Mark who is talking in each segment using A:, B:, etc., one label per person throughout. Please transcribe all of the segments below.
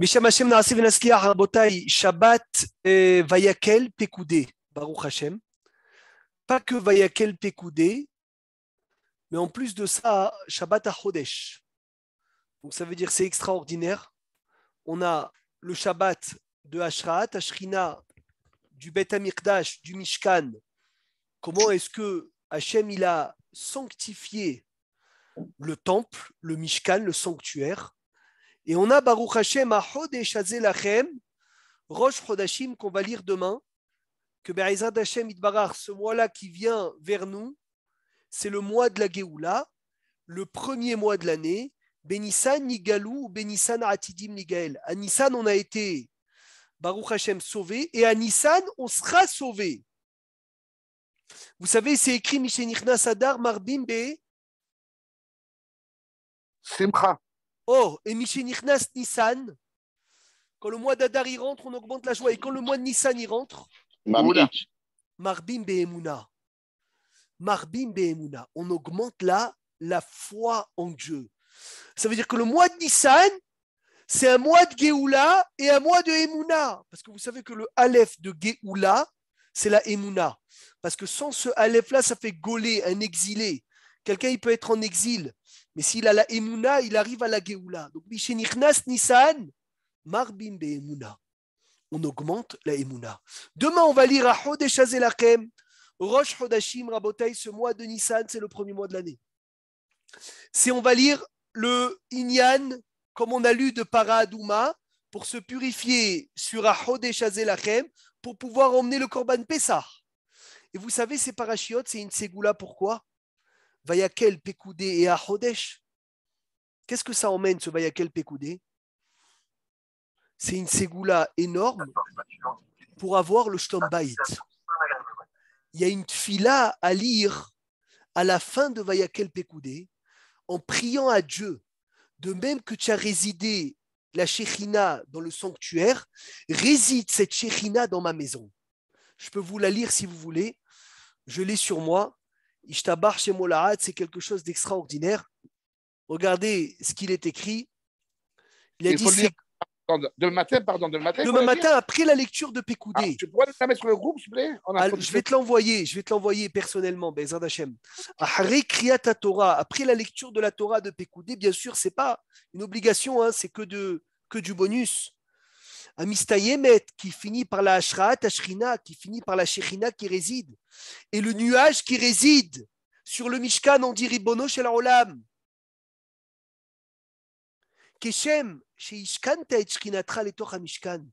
A: Shabbat euh, Baruch Hashem. Pas que Vayakel Pekoudé, mais en plus de ça, Shabbat à Chodesh. Donc ça veut dire c'est extraordinaire. On a le Shabbat de Ashrat Ashrina, du Bet du Mishkan. Comment est-ce que Hashem il a sanctifié le temple, le Mishkan, le sanctuaire et on a Baruch Hashem à Echazel Achem, Rosh Chodashim, qu'on va lire demain, que Be'ezad Hashem Idbarar, ce mois-là qui vient vers nous, c'est le mois de la Géoula, le premier mois de l'année, Benissan Nigalu ou Benissan Atidim Nigael. À Nissan, on a été, Baruch Hashem, sauvé, et à Nissan, on sera sauvé. Vous savez, c'est écrit Mishenichna Sadar Marbimbe, Be. Simcha. Or, oh, Nichnas Nissan, quand le mois d'Adar y rentre, on augmente la joie. Et quand le mois de Nissan y rentre, Marbim Behemuna. Marbim On augmente là la foi en Dieu. Ça veut dire que le mois de Nissan, c'est un mois de Géoula et un mois de Emouna. Parce que vous savez que le Aleph de Geoula, c'est la Emouna. Parce que sans ce Aleph-là, ça fait gauler un exilé. Quelqu'un, il peut être en exil. Mais s'il a la Emouna, il arrive à la Geoula. Donc, Nisan, Marbim Emouna. On augmente la Emouna. Demain, on va lire à Chodesh Rosh hodashim rabotei. ce mois de Nissan, c'est le premier mois de l'année. C'est on va lire le Inyan, comme on a lu de Paradouma, pour se purifier sur Ahodesh Chazelachem, pour pouvoir emmener le Korban Pessah. Et vous savez, ces parachiotes, c'est une ségoula, pourquoi Vayakel, Pekoudé et Ahodesh. Qu'est-ce que ça emmène, ce Vayakel, Pekoudé C'est une ségoula énorme pour avoir le Shtombaït. Il y a une fila à lire à la fin de Vayakel, Pekoudé en priant à Dieu, de même que tu as résidé la Shekhina dans le sanctuaire, réside cette Shekhina dans ma maison. Je peux vous la lire si vous voulez. Je l'ai sur moi. Ishtabar chez c'est quelque chose d'extraordinaire. Regardez ce qu'il est écrit. Il a dit. demain matin, pardon, matin. matin, après la lecture de Pécoudé. Ah, tu la mettre sur le groupe, s'il te plaît Je vais te l'envoyer, je vais te l'envoyer personnellement, Kriya ta Torah, après la lecture de la Torah de Pécoudé, bien sûr, c'est pas une obligation, hein, c'est que, que du bonus mistayemet qui finit par la Ashraat Ashrina, qui finit par la Shechina qui réside. Et le nuage qui réside sur le Mishkan, on dit Ribono chez Keshem Olam. Keshem, et Ishkanata le Mishkan.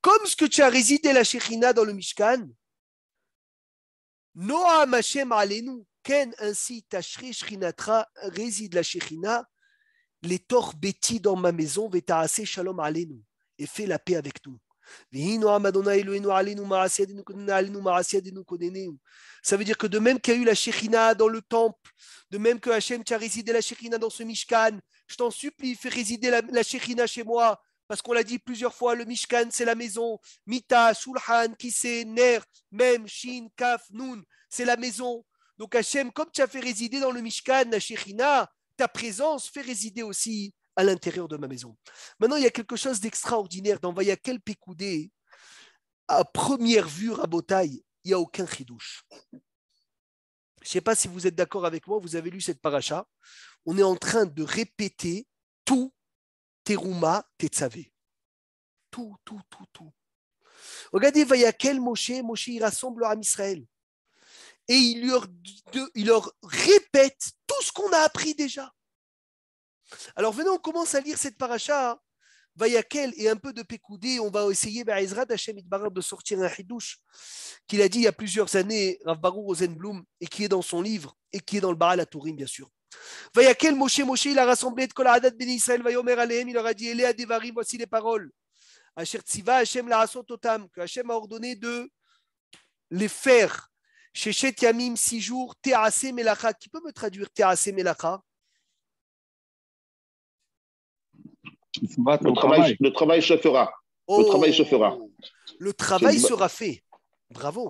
A: Comme ce que tu as résidé la Shechina dans le Mishkan, Noah Hashem Alenu, Ken, ainsi Tashri Shrinatra réside la Shechina, les tors bêtis dans ma maison, Veta Shalom Alenu et fais la paix avec nous. Ça veut dire que de même qu'il y a eu la Shekhina dans le temple, de même que Hachem t'a résidé la Shekhina dans ce Mishkan, je t'en supplie, fais résider la, la chez moi, parce qu'on l'a dit plusieurs fois, le Mishkan c'est la maison, Mita, Sulhan, Kise, Ner, Mem, Shin, Kaf, Nun, c'est la maison. Donc Hachem, comme tu as fait résider dans le Mishkan la Shekhina, ta présence fait résider aussi à l'intérieur de ma maison. Maintenant, il y a quelque chose d'extraordinaire dans Vayakel Pekoudé. À première vue, à Botaï, il n'y a aucun chidouche. Je ne sais pas si vous êtes d'accord avec moi, vous avez lu cette paracha. On est en train de répéter tout Teruma Tetsavé. Tout, tout, tout, tout. Regardez, Vayakel Moshe, Moshe, il rassemble à Israël. Et il il leur répète tout ce qu'on a appris déjà. Alors venons, on commence à lire cette paracha, hein. Vayakel et un peu de pécoudé. On va essayer, Ezra Hashem de sortir un hidouche qu'il a dit il y a plusieurs années, Rav Baruch Rosenblum, et qui est dans son livre, et qui est dans le Baal à Tourim, bien sûr. Vayakel Moshe, Moshe, il a rassemblé de Kolahadat Ben Israël, Vayomer Alehem, il leur a dit Eléa Devarim, voici les paroles. Asher Tziva, Hashem la Otam, que Hashem a ordonné de les faire. Shechet Yamim, six jours, Teasé Melacha. Qui peut me traduire Teasé Melacha
B: Le travail, le travail se oh fera. le travail se fera.
A: Le travail sera fait. Bravo.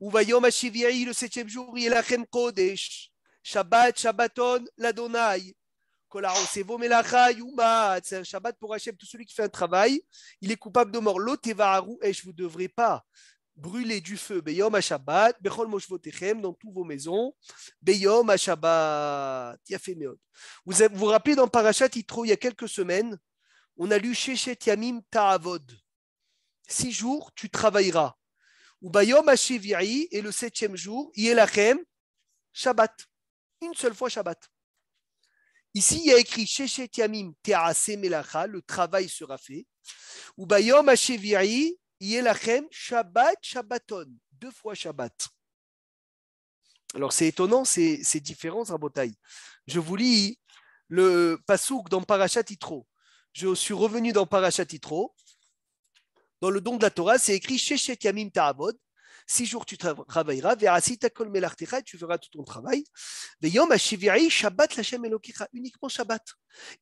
A: Uvayom Hashiviaï, le septième jour, Yelachem Kodesh, Shabbat, Shabbaton, l'Adonai. Kolarosevo Melacha, Yumat. C'est un Shabbat pour Hachem. Tout celui qui fait un travail, il est coupable de mort. et eh, je vous ne devrez pas Brûler du feu Beyom Shabbat, Bechol Moshvotechem, dans toutes vos maisons, Beyom HaShabbat, Yafemeod. Vous vous rappelez dans Parashat il y a quelques semaines, on a lu Shechet Yamim Ta'avod. Six jours, tu travailleras. Ou Bayom et le septième jour, Yelachem, Shabbat. Une seule fois Shabbat. Ici, il y a écrit Shechet Yamim le travail sera fait. Ou Bayom HaShevi'i, Yelachem Shabbat Shabbaton, deux fois Shabbat. Alors c'est étonnant ces, ces différences, Rabotai. Je vous lis le Passouk dans Parashat Itro. Je suis revenu dans Parashat Itro. Dans le don de la Torah, c'est écrit Shechet Yamim Ta'avod. Six jours tu travailleras, Verasita Kol tu feras tout ton travail. Veyom Hashiviri Shabbat Lachem uniquement Shabbat.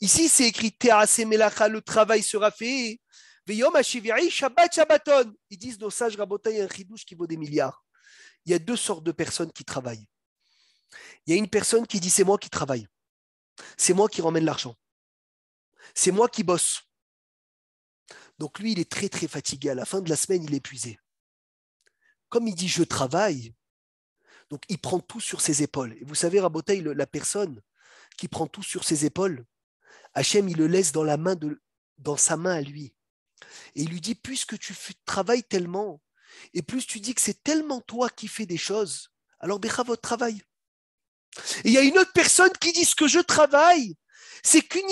A: Ici, c'est écrit Tease le travail sera fait Shabbat Shabbaton. Ils disent nos sages un chidouche qui vaut des milliards. Il y a deux sortes de personnes qui travaillent. Il y a une personne qui dit c'est moi qui travaille. C'est moi qui ramène l'argent. C'est moi qui bosse. Donc lui, il est très très fatigué. À la fin de la semaine, il est épuisé. Comme il dit je travaille, donc il prend tout sur ses épaules. Et vous savez, Rabotaï, la personne qui prend tout sur ses épaules, Hachem, il le laisse dans, la main de, dans sa main à lui. Et il lui dit, puisque tu travailles tellement, et plus tu dis que c'est tellement toi qui fais des choses, alors bécha votre travail. Et il y a une autre personne qui dit ce que je travaille, c'est qu'une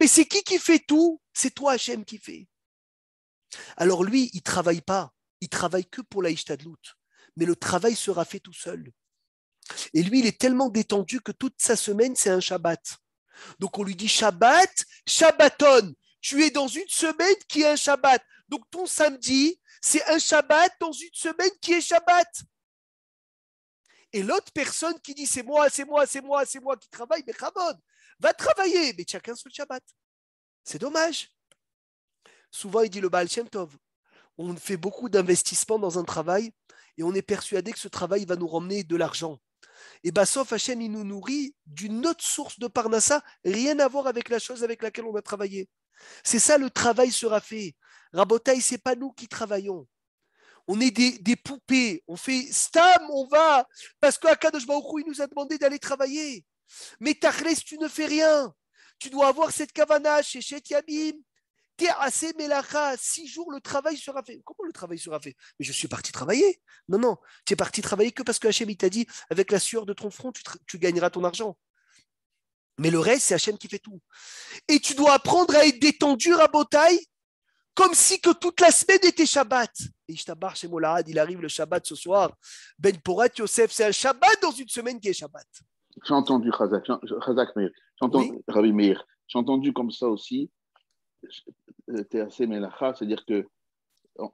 A: mais c'est qui qui fait tout C'est toi Hachem qui fait. Alors lui, il ne travaille pas, il travaille que pour la ishtadlout, mais le travail sera fait tout seul. Et lui, il est tellement détendu que toute sa semaine, c'est un Shabbat. Donc on lui dit Shabbat, Shabbaton, tu es dans une semaine qui est un Shabbat. Donc ton samedi, c'est un Shabbat dans une semaine qui est Shabbat. Et l'autre personne qui dit c'est moi, c'est moi, c'est moi, c'est moi qui travaille, mais Ramon, va travailler, mais chacun sur le Shabbat. C'est dommage. Souvent, il dit le Baal Shem On fait beaucoup d'investissements dans un travail et on est persuadé que ce travail va nous ramener de l'argent. Et bien, bah, sauf Hachem, il nous nourrit d'une autre source de Parnassa, rien à voir avec la chose avec laquelle on a travaillé. C'est ça le travail sera fait. ce c'est pas nous qui travaillons. On est des, poupées. On fait stam, on va. Parce qu'Akadosh Baruch il nous a demandé d'aller travailler. Mais Tachlès, tu ne fais rien. Tu dois avoir cette kavana chez Chet Yabim. T'es assez melacha. Six jours, le travail sera fait. Comment le travail sera fait Mais je suis parti travailler. Non, non. Tu es parti travailler que parce que il t'a dit avec la sueur de ton front, tu gagneras ton argent. Mais le reste, c'est Hachem qui fait tout. Et tu dois apprendre à être détendu, rabotaï comme si que toute la semaine était Shabbat. Et chez il arrive le Shabbat ce soir. Ben Porat, Yosef, c'est un Shabbat dans une semaine qui est Shabbat.
B: J'ai entendu Chazak, Chazak Meir, Rabbi Meir, j'ai entendu comme ça aussi, euh, assez Melacha, c'est-à-dire que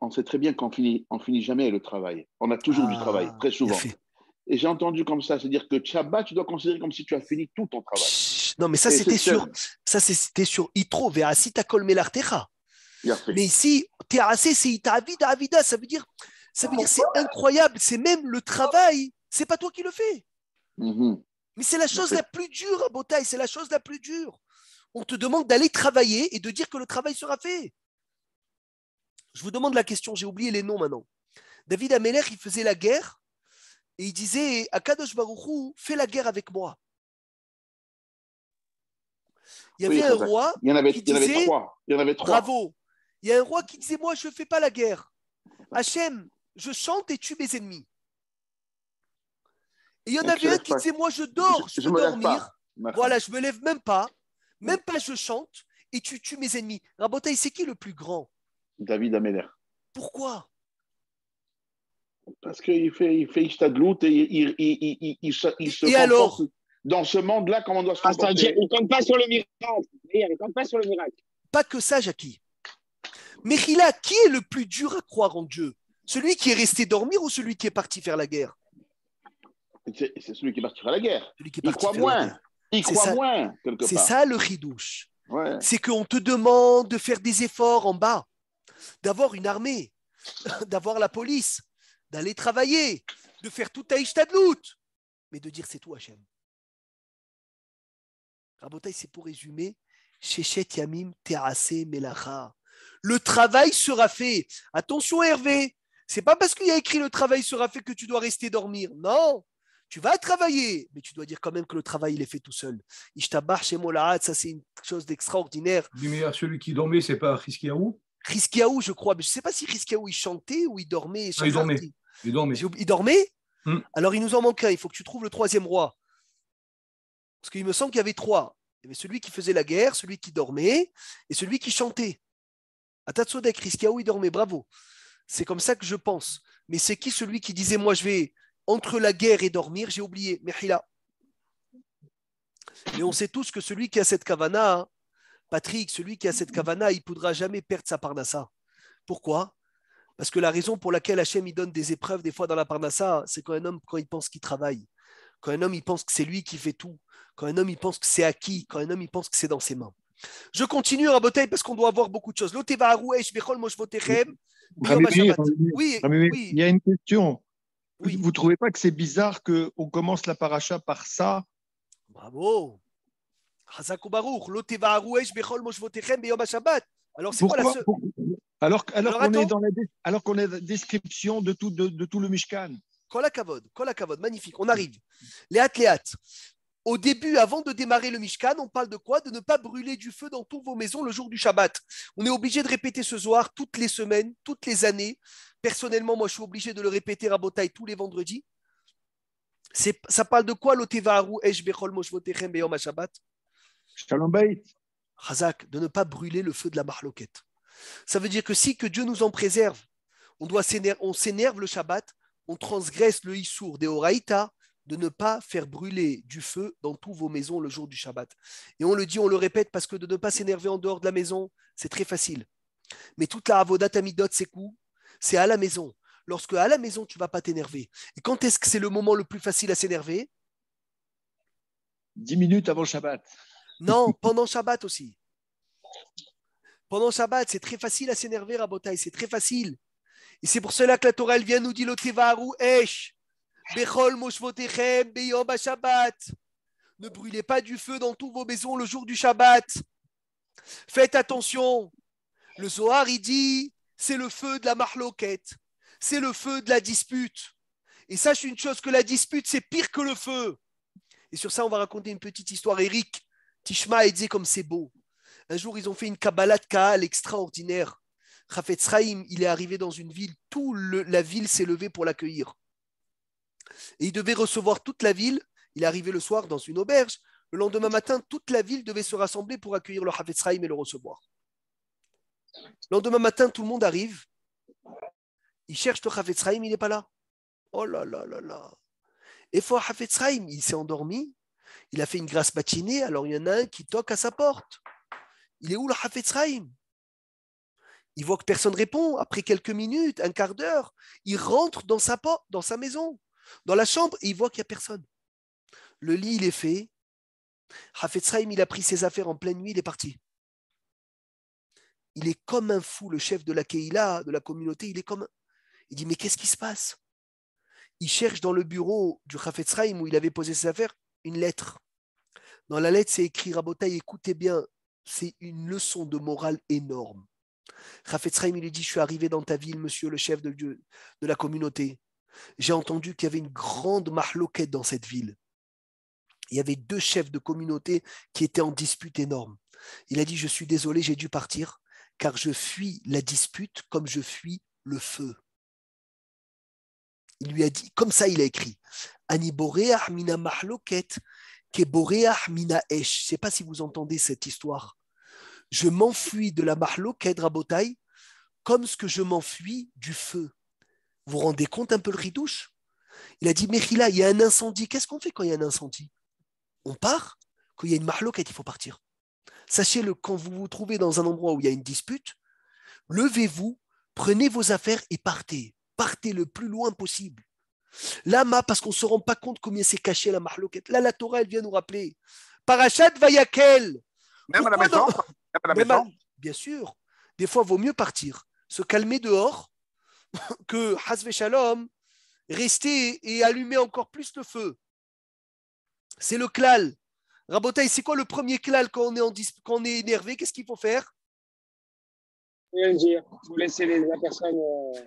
A: on sait très bien qu'on finit, on finit jamais le travail. On a toujours du ah, travail, très souvent. Et j'ai
B: entendu comme ça, c'est-à-dire que Shabbat, tu dois considérer comme si tu as fini tout ton travail.
A: Non, mais ça, c'était sur, ça, c'était sur Itro, Verasita terra Mais ici, Terasé, c'est VIDA Avida, ça veut dire, ça veut dire, c'est incroyable, c'est même le travail, c'est pas toi qui le fais. Mm-hmm. Mais c'est la chose la plus dure à c'est la chose la plus dure. On te demande d'aller travailler et de dire que le travail sera fait. Je vous demande la question, j'ai oublié les noms maintenant. David Ameler, il faisait la guerre et il disait Akadosh Baruchou, fais la guerre avec moi. Il y avait un roi y en qui disait, Bravo. Il y a un roi qui disait, moi, je ne fais pas la guerre. Hachem, je chante et tue mes ennemis. Et il y en avait un qui disait, moi, je dors, je, je, dormir. Voilà, je ne me lève même pas. Même pas, je chante et tu tues mes ennemis. Rabotaï, c'est qui le plus grand
B: David Améler. Pourquoi Parce qu'il fait, il fait et il, il, il, il se et alors, dans ce monde-là, comment on doit se comporter. ne compte pas sur le
A: miracle. pas sur le miracle. Pas que ça, Jackie. Mais qui est le plus dur à croire en Dieu Celui qui est resté dormir ou celui qui est parti faire la guerre
B: C'est celui qui est parti faire la guerre. il croit moins. Il croit moins, quelque part. C'est ça le
A: ridouche. C'est qu'on te demande de faire des efforts en bas, d'avoir une armée, d'avoir la police, d'aller travailler, de faire tout à Ishtadlout, mais de dire c'est tout Hachem. Rabotaï, c'est pour résumer. Shechet Yamim terrassé, Melacha. Le travail sera fait. Attention Hervé, c'est pas parce qu'il y a écrit le travail sera fait que tu dois rester dormir. Non, tu vas travailler, mais tu dois dire quand même que le travail, il est fait tout seul. Ishtabar chez ça c'est une chose d'extraordinaire. meilleur, celui qui dormait, c'est pas Riskiaou Riskiaou, je crois, mais je ne sais pas si Riskiaou, il chantait ou il dormait. il, dormait. il dormait. Hmm. Alors il nous en manque un, il faut que tu trouves le troisième roi. Parce qu'il me semble qu'il y avait trois. Il y avait celui qui faisait la guerre, celui qui dormait et celui qui chantait. Atatsodek, où il dormait, bravo. C'est comme ça que je pense. Mais c'est qui celui qui disait, moi je vais entre la guerre et dormir, j'ai oublié, Mehila. Mais on sait tous que celui qui a cette kavana, hein, Patrick, celui qui a cette kavana, il ne pourra jamais perdre sa parnassa. Pourquoi Parce que la raison pour laquelle Hachem donne des épreuves des fois dans la parnassa, hein, c'est quand un homme, quand il pense qu'il travaille. Quand un homme, il pense que c'est lui qui fait tout. Quand un homme, il pense que c'est acquis. Quand un homme, il pense que c'est dans ses mains. Je continue à Rabotai parce qu'on doit avoir beaucoup de choses. Oui, oui. Il y a une question. Vous ne trouvez pas que c'est bizarre qu'on commence la paracha par ça Bravo alors, c'est la seule... alors, alors qu'on est dans la, alors qu'on est description de tout le Mishkan. Kolakavod, kavod, magnifique, on arrive. Les athlètes. Au début, avant de démarrer le Mishkan, on parle de quoi De ne pas brûler du feu dans toutes vos maisons le jour du Shabbat. On est obligé de répéter ce soir toutes les semaines, toutes les années. Personnellement, moi, je suis obligé de le répéter à Botaï tous les vendredis. Ça parle de quoi l'Otevaru Esh Moshvotechem Beyom Shabbat
B: Shalom Beit.
A: de ne pas brûler le feu de la barloquette. Ça veut dire que si que Dieu nous en préserve, on s'énerve le Shabbat, on transgresse le issour des Horaïta de ne pas faire brûler du feu dans toutes vos maisons le jour du Shabbat. Et on le dit, on le répète, parce que de ne pas s'énerver en dehors de la maison, c'est très facile. Mais toute la avodat amidot, c'est coup, c'est à la maison. Lorsque à la maison, tu ne vas pas t'énerver. Et quand est-ce que c'est le moment le plus facile à s'énerver Dix minutes avant Shabbat. Non, pendant Shabbat aussi. Pendant Shabbat, c'est très facile à s'énerver, Rabotai, c'est très facile. Et c'est pour cela que la Torah, elle vient nous dire Tevaru Esh, Bechol Moshvotechem, Shabbat. Ne brûlez pas du feu dans tous vos maisons le jour du Shabbat. Faites attention. Le Zohar, il dit c'est le feu de la marloquette, c'est le feu de la dispute. Et sache une chose que la dispute, c'est pire que le feu. Et sur ça, on va raconter une petite histoire. Eric Tishma et dit comme c'est beau. Un jour, ils ont fait une Kabbalah de Kaal extraordinaire il est arrivé dans une ville, toute la ville s'est levée pour l'accueillir. Et il devait recevoir toute la ville. Il est arrivé le soir dans une auberge. Le lendemain matin, toute la ville devait se rassembler pour accueillir le Hafetz et le recevoir. Le lendemain matin, tout le monde arrive. Il cherche le Hafetz il n'est pas là. Oh là là là là. Et fois Hafetz il s'est endormi. Il a fait une grâce matinée. Alors il y en a un qui toque à sa porte. Il est où le Hafetz il voit que personne répond. Après quelques minutes, un quart d'heure, il rentre dans sa porte, dans sa maison, dans la chambre, et il voit qu'il n'y a personne. Le lit, il est fait. Hafetzraim, il a pris ses affaires en pleine nuit, il est parti. Il est comme un fou, le chef de la Keïla, de la communauté, il est comme. Il dit Mais qu'est-ce qui se passe Il cherche dans le bureau du Hafetzraim où il avait posé ses affaires une lettre. Dans la lettre, c'est écrit Rabotaï, écoutez bien, c'est une leçon de morale énorme. Rafetzraim, il lui dit, je suis arrivé dans ta ville, monsieur le chef de, la communauté. J'ai entendu qu'il y avait une grande mahloquette dans cette ville. Il y avait deux chefs de communauté qui étaient en dispute énorme. Il a dit, je suis désolé, j'ai dû partir, car je fuis la dispute comme je fuis le feu. Il lui a dit, comme ça il a écrit, Aniboreah mina mahloket, mina esh. Je ne sais pas si vous entendez cette histoire je m'enfuis de la Mahloked Rabotai comme ce que je m'enfuis du feu. Vous vous rendez compte un peu le ridouche Il a dit Mechila, il y a un incendie. Qu'est-ce qu'on fait quand il y a un incendie On part. Quand il y a une marloquette il faut partir. Sachez-le, quand vous vous trouvez dans un endroit où il y a une dispute, levez-vous, prenez vos affaires et partez. Partez le plus loin possible. Lama, parce qu'on ne se rend pas compte combien c'est caché la mahloket. Là, la Torah, elle vient nous rappeler. Parachat Vayakel. Même à la bien sûr. Des fois, il vaut mieux partir, se calmer dehors, que Hasve Shalom, rester et allumer encore plus le feu. C'est le klal. Rabotaï, c'est quoi le premier klal quand on est, est énervé Qu'est-ce qu'il faut faire euh,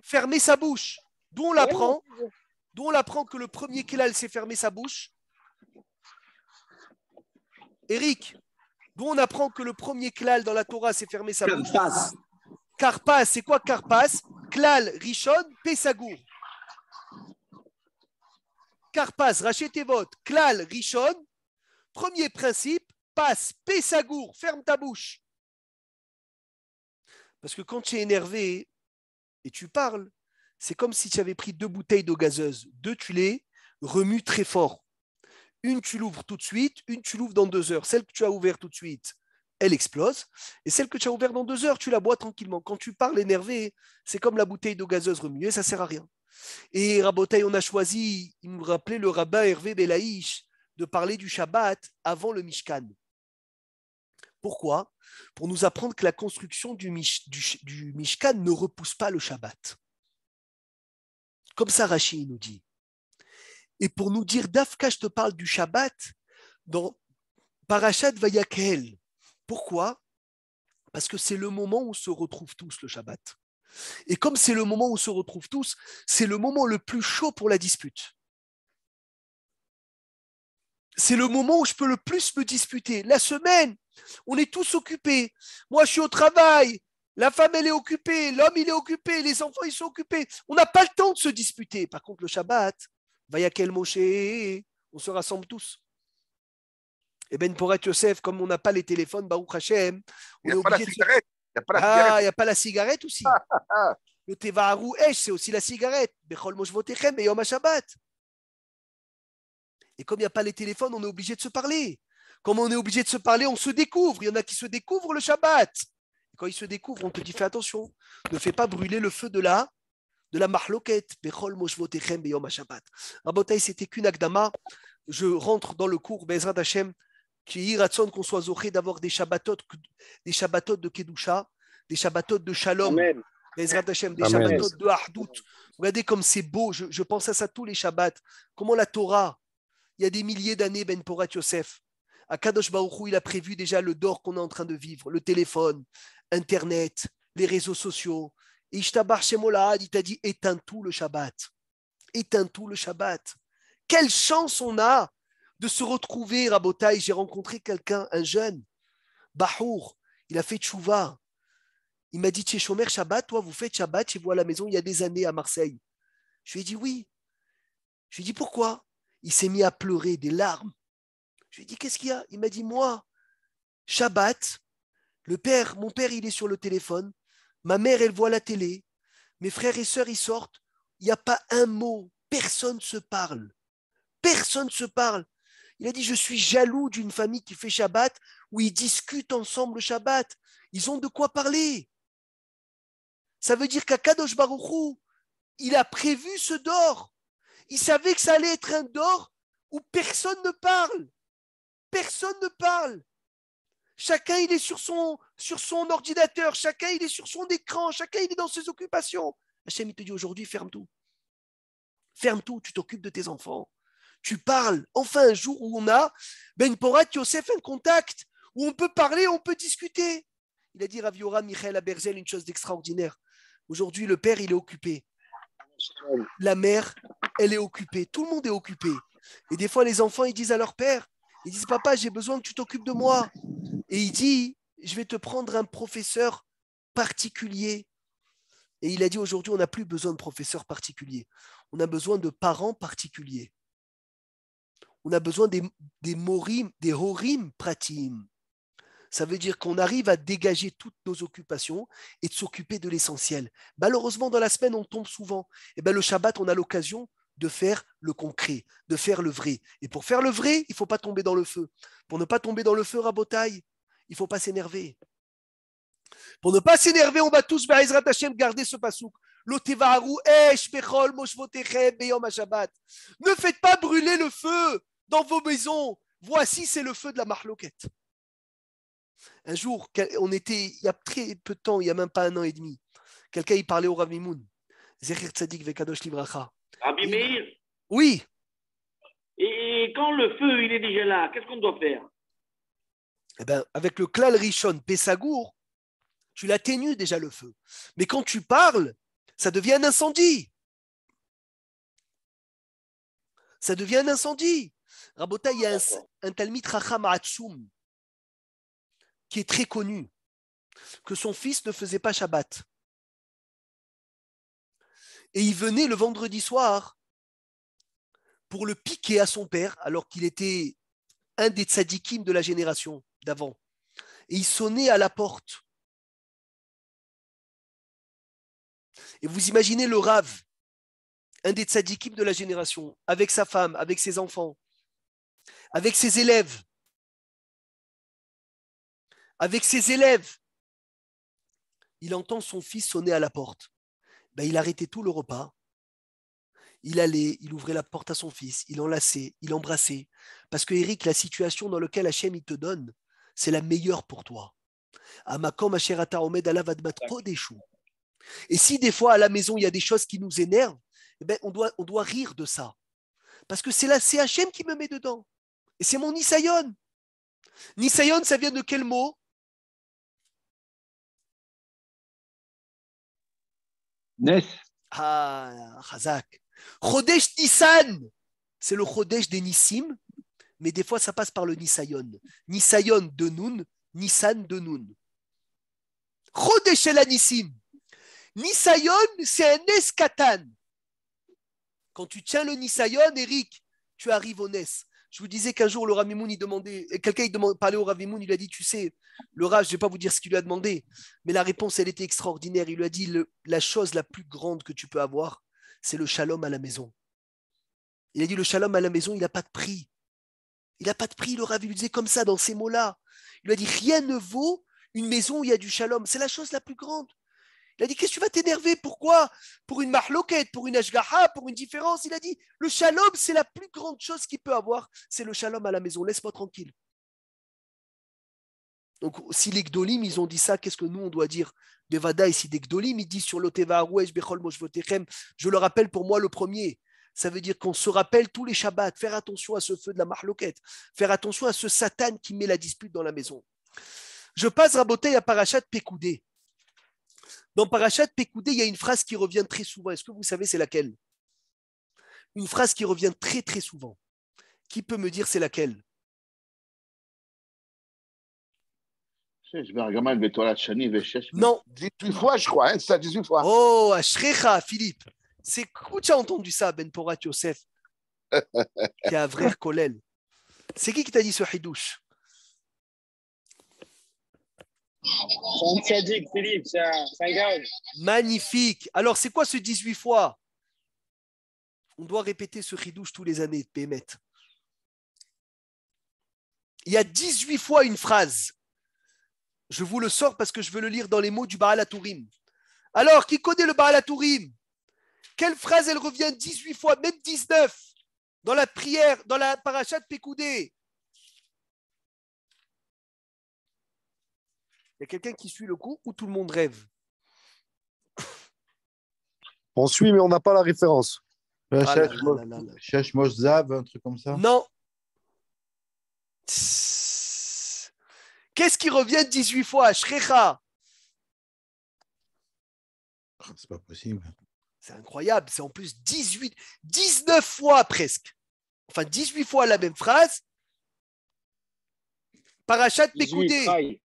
A: Fermer sa bouche. D'où on l'apprend D'où on l'apprend que le premier klal, c'est fermer sa bouche. Eric D'où on apprend que le premier klal dans la Torah, c'est fermer sa bouche. Karpas. c'est quoi Karpas Klal, Rishon, Pessagour. Karpas, tes votre. Klal, Rishon. Premier principe, passe, gour, ferme ta bouche. Parce que quand tu es énervé et tu parles, c'est comme si tu avais pris deux bouteilles d'eau gazeuse. Deux, tu les remues très fort. Une, tu l'ouvres tout de suite, une, tu l'ouvres dans deux heures. Celle que tu as ouverte tout de suite, elle explose. Et celle que tu as ouverte dans deux heures, tu la bois tranquillement. Quand tu parles énervé, c'est comme la bouteille d'eau gazeuse remuée, ça ne sert à rien. Et Raboteil, on a choisi, il nous rappelait le rabbin Hervé Belaïch, de parler du Shabbat avant le Mishkan. Pourquoi Pour nous apprendre que la construction du, du, Mishkan ne repousse pas le Shabbat. Comme ça, Rachid nous dit et pour nous dire, Dafka, je te parle du Shabbat dans Parashat Vayakel. Pourquoi Parce que c'est le moment où se retrouve tous le Shabbat. Et comme c'est le moment où se retrouvent tous, c'est le moment le plus chaud pour la dispute. C'est le moment où je peux le plus me disputer. La semaine, on est tous occupés. Moi, je suis au travail. La femme, elle est occupée. L'homme, il est occupé. Les enfants, ils sont occupés. On n'a pas le temps de se disputer. Par contre, le Shabbat, quel Moshe, on se rassemble tous. Et eh Ben pour être Yosef, comme on n'a pas les téléphones, Baruch Hashem, on est obligé ah,
B: Il y a pas la cigarette. Ah, il
A: n'y a pas la cigarette aussi. le Tevaharu Esh, c'est aussi la cigarette. et Yom Et comme il n'y a pas les téléphones, on est obligé de se parler. Comme on est obligé de se parler, on se découvre. Il y en a qui se découvrent le Shabbat. Et quand ils se découvrent, on te dit fais attention, ne fais pas brûler le feu de là de la mahloket, Bechol Moshvotechem Beyom HaShabbat. Rabotai, c'était qu'une Akdama. Je rentre dans le cours Bezrat Hashem, qui iratson qu'on soit zoré d'avoir des Shabbatot, des Shabbatot de Kedusha, des Shabbatot de Shalom. Amen. Bezrat Hashem, des Shabbatot de Ardout. Regardez comme c'est beau, je, pense à ça tous les Shabbats. Comment la Torah, il y a des milliers d'années, Ben Porat Yosef, à Kadosh Hu il a prévu déjà le dor qu'on est en train de vivre, le téléphone, Internet, les réseaux sociaux, Ishtabar Shemolahad, il t'a dit éteins tout le Shabbat. Éteins tout le Shabbat. Quelle chance on a de se retrouver, Rabotai. J'ai rencontré quelqu'un, un jeune, Bahour, il a fait tchouva. Il m'a dit Chez Shabbat, toi, vous faites Shabbat chez vous à la maison il y a des années à Marseille. Je lui ai dit oui. Je lui ai dit pourquoi Il s'est mis à pleurer des larmes. Je lui ai dit qu'est-ce qu'il y a Il m'a dit moi, Shabbat, le père, mon père, il est sur le téléphone. Ma mère, elle voit la télé. Mes frères et sœurs, ils sortent. Il n'y a pas un mot. Personne ne se parle. Personne ne se parle. Il a dit, je suis jaloux d'une famille qui fait Shabbat, où ils discutent ensemble le Shabbat. Ils ont de quoi parler. Ça veut dire qu'Akadosh Baruchou, il a prévu ce d'or. Il savait que ça allait être un d'or où personne ne parle. Personne ne parle. Chacun, il est sur son, sur son ordinateur, chacun, il est sur son écran, chacun, il est dans ses occupations. Hachem, il te dit aujourd'hui, ferme tout. Ferme tout, tu t'occupes de tes enfants. Tu parles. Enfin, un jour où on a Ben Porat, Yosef, un contact, où on peut parler, on peut discuter. Il a dit à Viora Michael Berzel une chose d'extraordinaire. Aujourd'hui, le père, il est occupé. La mère, elle est occupée. Tout le monde est occupé. Et des fois, les enfants, ils disent à leur père, ils disent, papa, j'ai besoin que tu t'occupes de moi. Et il dit, je vais te prendre un professeur particulier. Et il a dit, aujourd'hui, on n'a plus besoin de professeurs particuliers. On a besoin de parents particuliers. On a besoin des, des morim, des horim pratim. Ça veut dire qu'on arrive à dégager toutes nos occupations et de s'occuper de l'essentiel. Malheureusement, dans la semaine, on tombe souvent. Et eh bien, le Shabbat, on a l'occasion de faire le concret, de faire le vrai. Et pour faire le vrai, il ne faut pas tomber dans le feu. Pour ne pas tomber dans le feu, rabotaille, il ne faut pas s'énerver. Pour ne pas s'énerver, on va tous, garder ce pasouk. Eh, ne faites pas brûler le feu dans vos maisons. Voici, c'est le feu de la marloquette. Un jour, on était, il y a très peu de temps, il n'y a même pas un an et demi, quelqu'un y parlait au Rabbi Vekadosh Libracha. Rabbi Oui. Et quand le feu, il est déjà là, qu'est-ce qu'on doit faire eh ben, avec le klal rishon Pessagour, tu l'atténues déjà le feu. Mais quand tu parles, ça devient un incendie. Ça devient un incendie. Rabota, il y a un, un qui est très connu, que son fils ne faisait pas Shabbat. Et il venait le vendredi soir pour le piquer à son père, alors qu'il était un des tzadikim de la génération d'avant. Et il sonnait à la porte. Et vous imaginez le rave, un des tzadikim de la génération, avec sa femme, avec ses enfants,
B: avec ses élèves, avec ses élèves. Il entend son fils sonner à la porte. Ben, il
A: arrêtait tout le repas. Il allait, il ouvrait la porte à son fils, il enlaçait, il embrassait. Parce que, Eric, la situation dans laquelle Hachem te donne, c'est la meilleure pour toi. Et si des fois à la maison il y a des choses qui nous énervent, eh ben, on, doit, on doit rire de ça. Parce que c'est la CHM qui
B: me met dedans. Et c'est mon Nisayon. Nisayon, ça vient de quel mot Nes. Ah, Chazak. khodesh Nissan. C'est le khodesh des
A: Nissim mais des fois ça passe par le Nisayon. Nisayon de Noun, Nissan de Noun. Rodechelanissim. Nisayon, c'est un Neskatan. Quand tu tiens le Nisayon, Eric, tu arrives au Nes. Je vous disais qu'un jour, le Ramimoun, il demandait, quelqu'un parlait au Ravimoun, il a dit, tu sais, le Rav, je ne vais pas vous dire ce qu'il lui a demandé, mais la réponse, elle était extraordinaire. Il lui a dit, la chose la plus grande que tu peux avoir, c'est le shalom à la maison. Il a dit, le shalom à la maison, il n'a pas de prix. Il n'a pas de prix, il aura utilisé comme ça dans ces mots-là. Il lui a dit rien ne vaut une maison où il y a du shalom. C'est la chose la plus grande. Il a dit qu'est-ce que tu vas t'énerver Pourquoi Pour une mahloket, pour une ashgaha, pour une différence. Il a dit le shalom, c'est la plus grande chose qu'il peut avoir. C'est le shalom à la maison. Laisse-moi tranquille. Donc, si les Gdolim, ils ont dit ça, qu'est-ce que nous, on doit dire Devada ici, des Gdolim, ils disent sur l'Oteva Je le rappelle pour moi le premier. Ça veut dire qu'on se rappelle tous les Shabbats, faire attention à ce feu de la marloquette, faire attention à ce Satan qui met la dispute dans la maison. Je passe raboté à Parachat Pécoudé. Dans Parachat Pécoudé, il y a une phrase qui revient très souvent. Est-ce que vous savez c'est laquelle Une phrase qui revient très très souvent.
B: Qui peut me dire c'est laquelle Non. 18 fois, je crois. 18 hein, fois. Oh, Ashrecha,
A: Philippe. C'est où tu as entendu ça, Ben Porat Yosef Qui un vrai C'est qui qui t'a dit ce hidouche Magnifique. Alors, c'est quoi ce 18 fois On doit répéter ce hidouche tous les années Il y a 18 fois une phrase. Je vous le sors parce que je veux le lire dans les mots du Baal Alors, qui connaît le Baal quelle phrase elle revient 18 fois, même 19 dans la prière, dans la paracha de Pécoudé Il y a quelqu'un qui suit le coup ou tout le monde rêve
B: On suit, mais on n'a pas la référence. Ah Cherche un truc comme ça Non.
A: Qu'est-ce qui revient 18 fois Shrecha
B: ah, C'est pas possible.
A: C'est incroyable. C'est en plus 18, 19 fois presque. Enfin, 18 fois la même phrase. Parachat Mekoudé.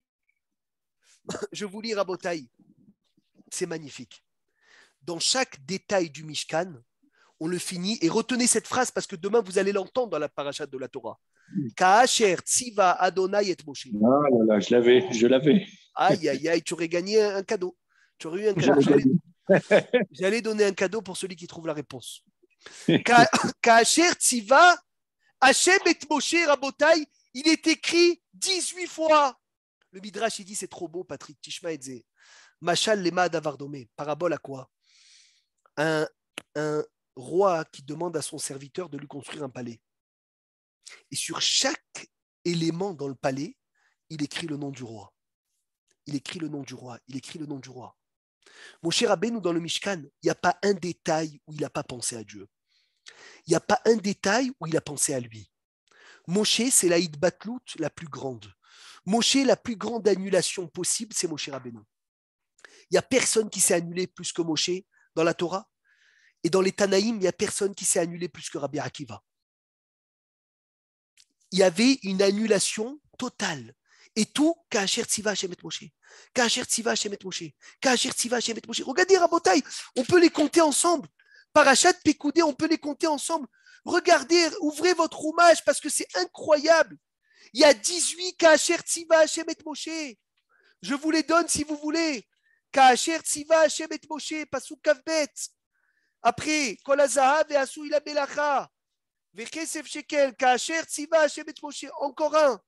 A: Je vous lis Rabotai. C'est magnifique. Dans chaque détail du Mishkan, on le finit. Et retenez cette phrase parce que demain, vous allez l'entendre dans la parachat de la Torah. Hmm. Kaacher Tziva Adonai et Moshe. Ah
B: là là, je l'avais, je l'avais.
A: Aïe, aïe, aïe, tu aurais gagné un cadeau. Tu aurais eu un cadeau. J'allais donner un cadeau pour celui qui trouve la réponse. et Moshe il est écrit 18 fois. Le Midrash, il dit c'est trop beau, Patrick Tishma Machal Lema Parabole à quoi un, un roi qui demande à son serviteur de lui construire un palais. Et sur chaque élément dans le palais, il écrit le nom du roi. Il écrit le nom du roi. Il écrit le nom du roi. Mon cher dans le Mishkan, il n'y a pas un détail où il n'a pas pensé à Dieu. Il n'y a pas un détail où il a pensé à lui. Moshe, c'est la Batlout la plus grande. Moshe, la plus grande annulation possible, c'est Moshe Rabbeinu. Il n'y a personne qui s'est annulé plus que Moshe dans la Torah. Et dans les Tanaïm, il n'y a personne qui s'est annulé plus que Rabbi Akiva. Il y avait une annulation totale. Et tout, Kacher Tziva Shemet Moshe. Kacher Tziva Shemet Moshe. Kacher Tziva Shemet Moshe. Regardez Rabotai, on peut les compter ensemble. Parachat, Pekoudé, on peut les compter ensemble. Regardez, ouvrez votre roumage parce que c'est incroyable. Il y a 18 Kacher Tziva Shemet Moshe. Je vous les donne si vous voulez. Kacher Tziva Shemet et Moshe, Pasou Kavbet. Après, Kolazaha, Véasou Asou Ilabelacha. Shekel, Kacher Tziva Shemet Moshe. Encore un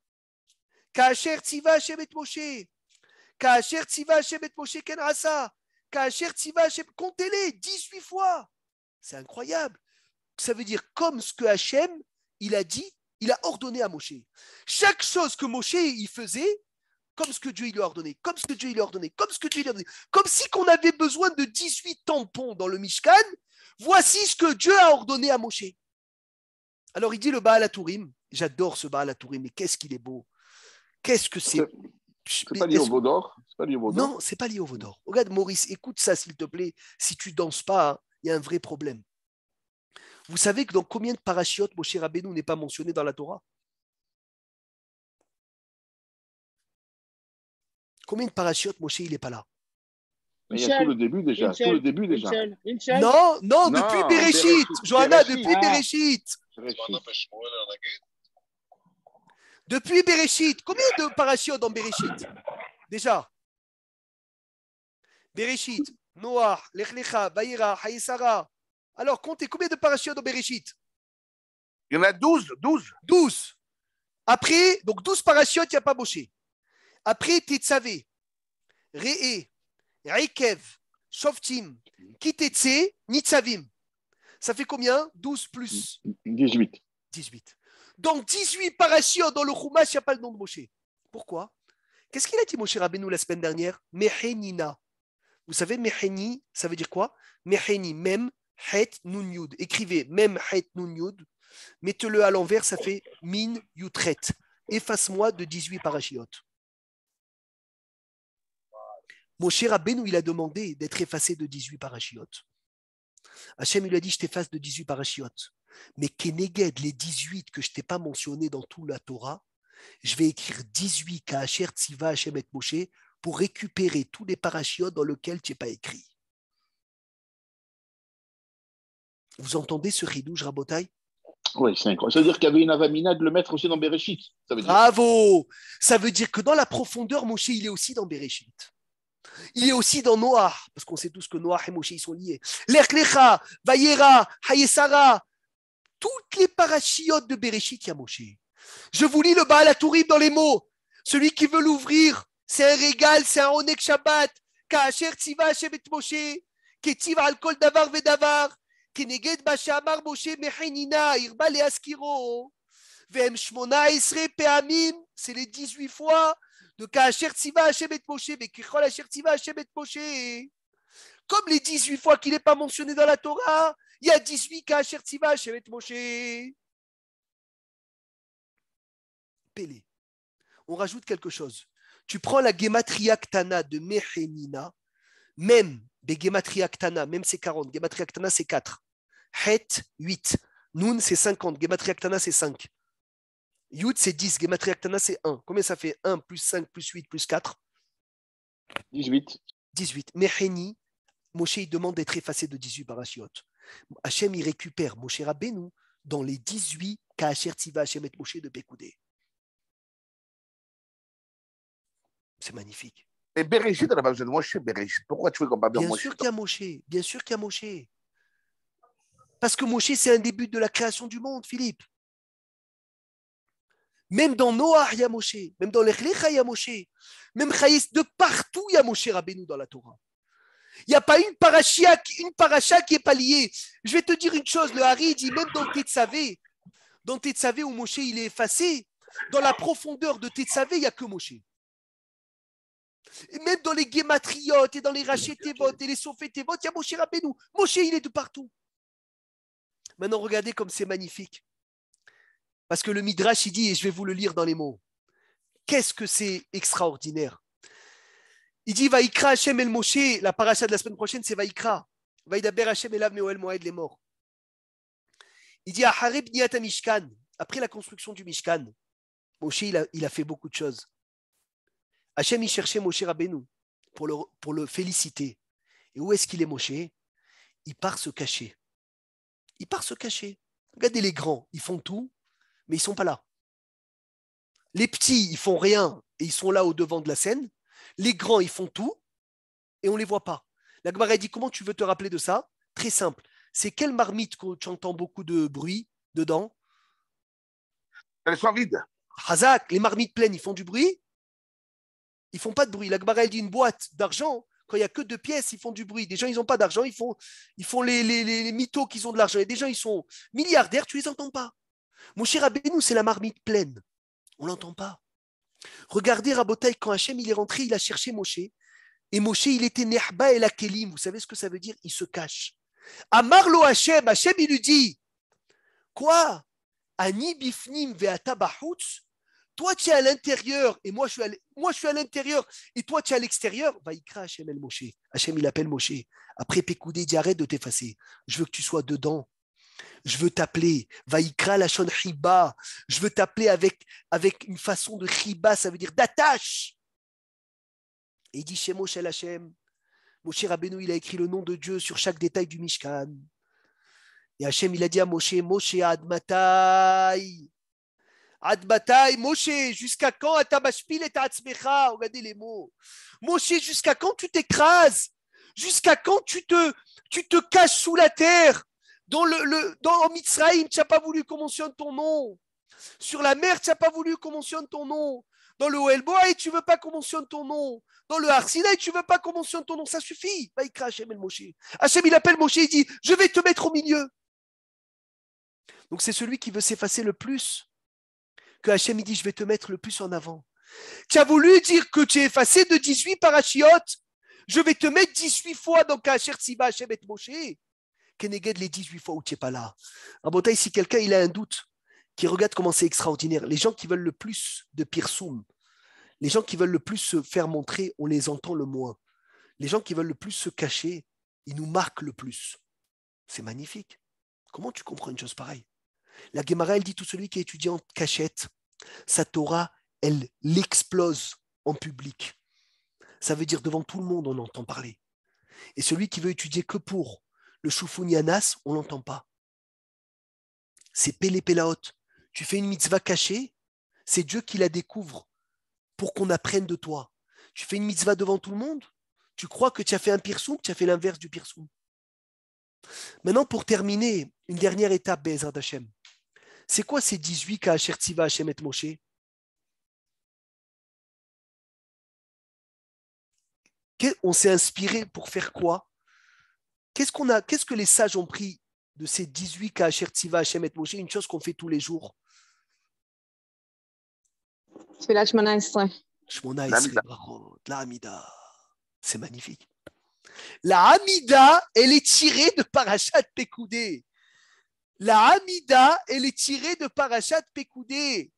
A: comptez-les 18 fois. C'est incroyable. Ça veut dire comme ce que Hachem, il a dit, il a ordonné à Moshe. Chaque chose que Moshe, il faisait, comme ce que Dieu lui a ordonné, comme ce que Dieu lui a ordonné, comme ce que Dieu lui a ordonné. Comme si qu'on avait besoin de 18 tampons dans le Mishkan, voici ce que Dieu a ordonné à Moshe. Alors il dit le Baal Tourim, j'adore ce Baal Tourim, mais qu'est-ce qu'il est beau. Qu'est-ce que c'est C'est pas lié au Vaudor Non, c'est pas lié au Vaudor. Regarde, Maurice, écoute ça, s'il te plaît. Si tu danses pas, hein, il y a un vrai problème. Vous savez que dans combien de parachiotes Moshe Rabbeinu n'est pas mentionné dans la Torah Combien de parachiotes Moshe, il n'est pas là
B: il y a tout le début déjà. tout le début déjà. Non, non, depuis Bereshit. Johanna, depuis Bereshit.
A: Depuis Bereshit, combien de parachutes dans Bereshit Déjà. Bereshit, Noah, Lechlecha, Bayra, Haïsara. Alors, comptez combien de parachutes dans Bereshit Il y en a 12, 12. 12. Après, donc 12 parachutes, il n'y a pas Moshe. Après, Tetsavé, Réé, Reikev, Shoftim, Kitetse, Nitsavim. Ça fait combien 12 plus 18. 18. Dans 18 parashiot, dans le Chumash, il n'y a pas le nom de Moshe. Pourquoi Qu'est-ce qu'il a dit Moshe Rabbeinu la semaine dernière Mehenina. Vous savez, Meheni, ça veut dire quoi Meheni, même, het, nun, yud. Écrivez même, het, nun, yud. Mettez-le à l'envers, ça fait min, yutret. Efface-moi de 18 parachiotes. Moshe Rabbeinu, il a demandé d'être effacé de 18 parachiotes. Hachem, il lui a dit, je t'efface de 18 parachiotes. Mais Keneged, les 18 que je t'ai pas mentionnés dans tout la Torah, je vais écrire 18 huit Tziva Hashem Moshe pour récupérer tous les parachiotes dans lesquels tu n'es pas écrit. Vous entendez ce ridouge, rabotail?
B: oui, c'est incroyable. Ça veut dire qu'il y avait une avamina de le mettre aussi dans Bereshit. Ça veut
A: dire... Bravo Ça veut dire que dans la profondeur, Moshe, il est aussi dans Bereshit. Il est aussi dans Noah, parce qu'on sait tous que Noah et Moshe, ils sont liés. L'Erklecha, Vayera, Hayesara, toutes les parachiotes de Bereshit Yamoshé. Je vous lis le Baal Atourib dans les mots. Celui qui veut l'ouvrir, c'est un régal, c'est un Onek Shabbat. Kaacher Tziva Shebet Moshe, Ketiv kol Davar Vedavar, Keneged Bashamar Moshe Mechenina, Irba askiro Vem Shmona Esre Peamim, c'est les 18 fois de Kaacher Tziva Shebet Moshe, Be'kichol Asher Tziva Shebet Moshe. Comme les 18 fois qu'il n'est pas mentionné dans la Torah, il y a 18 cas chez chez Moshe. Pélé. On rajoute quelque chose. Tu prends la Gematria de Mechenina, même des même c'est 40, Gematria c'est 4, Het 8, Nun c'est 50, Gematria c'est 5, Yud c'est 10, Gematria c'est 1. Combien ça fait 1 plus 5 plus 8 plus 4 18. 18. Mecheni, Moshe il demande d'être effacé de 18 parachiotes. Hachem, il récupère Moshe Rabbeinu dans les 18 Kahacher Tziva Hachem et Moshe de Bekoudé. C'est magnifique. Et Bereshit, Bereshit. Pourquoi tu veux qu'on parle de Moshe Bien sûr qu'il y a Moshe. Bien sûr qu'il y a Moshe. Parce que Moshe, c'est un début de la création du monde, Philippe. Même dans Noah, il y a Moshe. Même dans l'Echlecha, il y a Moshe. Même Khaïs de partout, il y a Moshe Rabbeinu dans la Torah. Il n'y a pas une paracha, une qui n'est pas liée. Je vais te dire une chose, le Hari dit, même dans Tetsavé, dans Tetsavé où Moshe il est effacé, dans la profondeur de Tetsavé, il n'y a que Moshe. Et même dans les guématriotes et dans les rachets et les sophétevot, il y a Moshe Rabbeinu. Moshe, il est de partout. Maintenant, regardez comme c'est magnifique. Parce que le Midrash, il dit, et je vais vous le lire dans les mots, qu'est-ce que c'est extraordinaire il dit Vaikra Hachem El Moshe, la paracha de la semaine prochaine, c'est Vaikra. Vaidaber Hachem Elav Meoel Moed, les morts. Il dit Ahareb Niyat Mishkan, après la construction du Mishkan, Moshe, il a, fait beaucoup de choses. Hachem, il cherchait Moshe Rabbeinu pour le, féliciter. Et où est-ce qu'il est Moshe Il part se cacher. Il part se cacher. Regardez les grands, ils font tout, mais ils ne sont pas là. Les petits, ils font rien et ils sont là au devant de la scène. Les grands, ils font tout et on ne les voit pas. La dit comment tu veux te rappeler de ça Très simple. C'est quelle marmite que tu entends beaucoup de bruit dedans Elles sont vides. Hazak, les marmites pleines, ils font du bruit Ils font pas de bruit. La dit une boîte d'argent, quand il n'y a que deux pièces, ils font du bruit. Des gens, ils n'ont pas d'argent, ils font, font les, les, les mythos qu'ils ont de l'argent. Et des gens, ils sont milliardaires, tu les entends pas. Mon cher Abénou, c'est la marmite pleine. On l'entend pas. Regardez Rabotaï quand Hachem il est rentré, il a cherché Moshe. Et Moshe, il était Nehba El Akelim. Vous savez ce que ça veut dire Il se cache. Marlo Hachem, Hachem il lui dit Quoi Ani bifnim Toi tu es à l'intérieur et moi je suis à, l'intérieur et toi tu es à l'extérieur. Hachem El Moshe. Hachem il appelle Moshe. Après Pécoudé, dit arrête de t'effacer. Je veux que tu sois dedans. Je veux t'appeler. Vaikra la riba. Je veux t'appeler avec, une façon de riba, ça veut dire d'attache. Et il dit chez Moshe Hachem. Moshe Rabbeinu, il a écrit le nom de Dieu sur chaque détail du Mishkan. Et Hachem, il a dit à Moshe, Moshe Admatai. Admatai, Moshe, jusqu'à quand et Regardez les mots. Moshe, jusqu'à quand tu t'écrases Jusqu'à quand tu te, tu te caches sous la terre dans le, dans tu n'as pas voulu qu'on mentionne ton nom. Sur la mer, tu n'as pas voulu qu'on mentionne ton nom. Dans le Oelboaï, tu ne veux pas qu'on mentionne ton nom. Dans le Harsinaï, tu ne veux pas qu'on mentionne ton nom. Ça suffit. Bah, crée Hachem Moshe. Hachem, il appelle Moshe, il dit Je vais te mettre au milieu. Donc c'est celui qui veut s'effacer le plus. Que Hachem, il dit Je vais te mettre le plus en avant. Tu as voulu dire que tu es effacé de 18 parachiotes. Je vais te mettre 18 fois dans Kacher Siba Hachem et Moshe. Keneged les 18 fois où tu n'es pas là. si quelqu'un il a un doute, qui regarde comment c'est extraordinaire, les gens qui veulent le plus de Pirsoum, les gens qui veulent le plus se faire montrer, on les entend le moins. Les gens qui veulent le plus se cacher, ils nous marquent le plus. C'est magnifique. Comment tu comprends une chose pareille La Gemara, elle dit tout celui qui est étudiant en cachette, sa Torah, elle l'explose en public. Ça veut dire devant tout le monde, on entend parler. Et celui qui veut étudier que pour le choufounianas, on ne l'entend pas. C'est pélépélaot. Tu fais une mitzvah cachée, c'est Dieu qui la découvre pour qu'on apprenne de toi. Tu fais une mitzvah devant tout le monde, tu crois que tu as fait un que tu as fait l'inverse du pirsoum. Maintenant, pour terminer, une dernière étape, Bezrat Hashem. C'est quoi ces 18 cas
B: Tiva Hashem et Moshe On s'est inspiré pour faire quoi Qu'est-ce, qu'on a, qu'est-ce que les
A: sages ont pris de ces 18 cas Tiva, shemet Moshe Une chose qu'on fait tous les jours. C'est là la Hamida. C'est magnifique. La Hamida, elle est tirée de Parachat Pekoudé. La Hamida, elle est tirée de Parachat Pekoudé.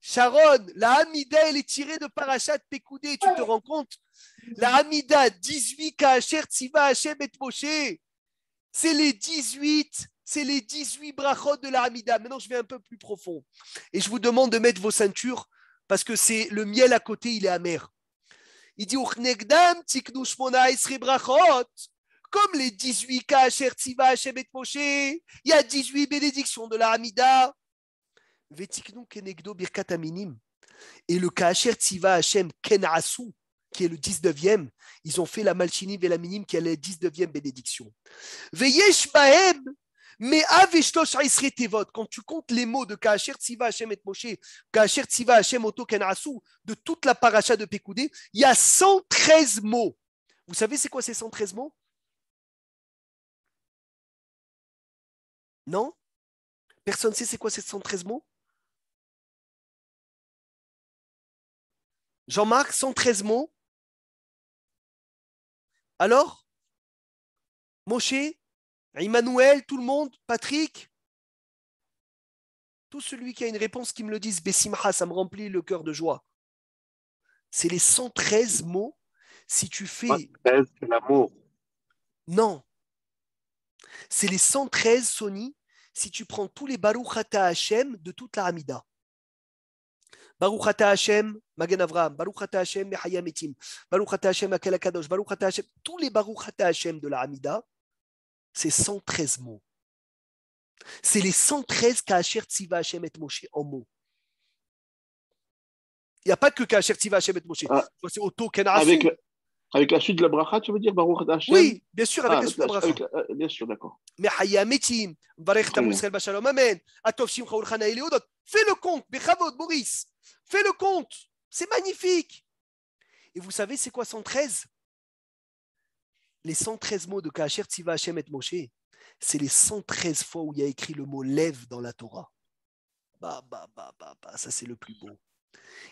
A: Sharon, la Hamida, elle est tirée de Parachat Pekoudé. Tu te rends compte la Hamida, 18 Kacher Tziva Hachem et Moshe. C'est les 18, c'est les 18 brachot de la Hamida. Maintenant, je vais un peu plus profond. Et je vous demande de mettre vos ceintures parce que c'est le miel à côté, il est amer. Il dit Comme les 18 Kacher Tziva Hachem et Moshe, il y a 18 bénédictions de la Hamida. Vetiknu Kenegdo birkataminim. Et le Kacher Tziva Hachem Ken qui est le 19e. Ils ont fait la Malchini minim qui est la 19e bénédiction. Veyesh mais Aveshtosh Tevot, quand tu comptes les mots de Kaasher Tziva Hashem et Moshe, Kaasher Hashem Oto Kenrasu, de toute la paracha de Pekoudé,
B: il y a 113 mots. Vous savez c'est quoi ces 113 mots Non Personne ne sait c'est quoi ces 113 mots Jean-Marc, 113 mots alors, Moshe, Emmanuel, tout le monde, Patrick, tout
A: celui qui a une réponse qui me le dise, Bessimha, ça me remplit le cœur de joie. C'est les 113 mots. Si tu fais. c'est l'amour. Non. C'est les 113 Sony si tu prends tous les Baruch Hata Hashem de toute la Hamidah. Baruch Ata Hashem, Magen Avraham, Baruch Ata Hashem, Mehaya Etim, Baruch Ata Hashem, Akel Kadosh. Baruch Ata Hashem, tous les Baruch Ata Hashem de la Hamida, c'est 113 mots. C'est les 113 Kacher Tziva Hashem et Moshe en mots. Il n'y a pas que Kacher Tziva Hashem et Moshe. Ah. c'est auto avec, euh, avec la suite de la bracha, tu veux dire Baruch Hashem Oui, bien sûr, avec ah, la suite de la bracha. Euh, bien sûr, d'accord. Mehaya Etim, Baruch Tamu Israel Bashalom Amen, Atov shim, Ulchana Eleodot. Fais le compte, Bechavot, Boris. Fais le compte. C'est magnifique. Et vous savez, c'est quoi 113 Les 113 mots de Kacher Tziva Hashem et Moshe, c'est les 113 fois où il y a écrit le mot lève dans la Torah. Bah, bah, bah, bah, ça c'est le plus beau.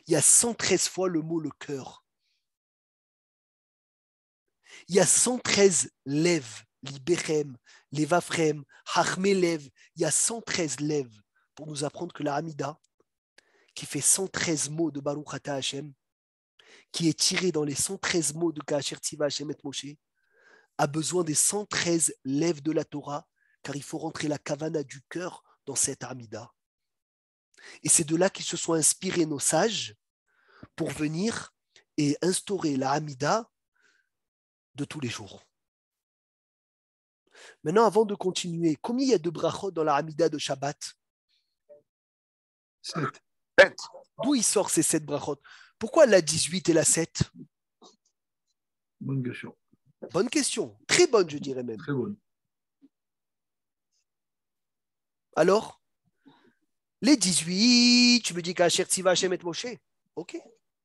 A: Il y a 113 fois le mot le cœur. Il y a 113 lèvres, libérem, levafrem, hachmelev. Il y a 113 lèvres pour nous apprendre que la Hamida, qui fait 113 mots de Baruch Ata Hashem, qui est tiré dans les 113 mots de Kacher Tziva et Moshe, a besoin des 113 lèvres de la Torah, car il faut rentrer la kavana du cœur dans cette Amida. Et c'est de là qu'ils se sont inspirés nos sages pour venir et instaurer la Amida de tous les jours. Maintenant, avant de continuer, combien il y a de brachot dans la Amida de Shabbat D'où il sort ces sept brachot Pourquoi la 18 et la 7 Bonne question. Très bonne, je dirais même. Très bonne. Alors, les 18, tu me dis qu'Acher va Hachem et Moshe. Ok.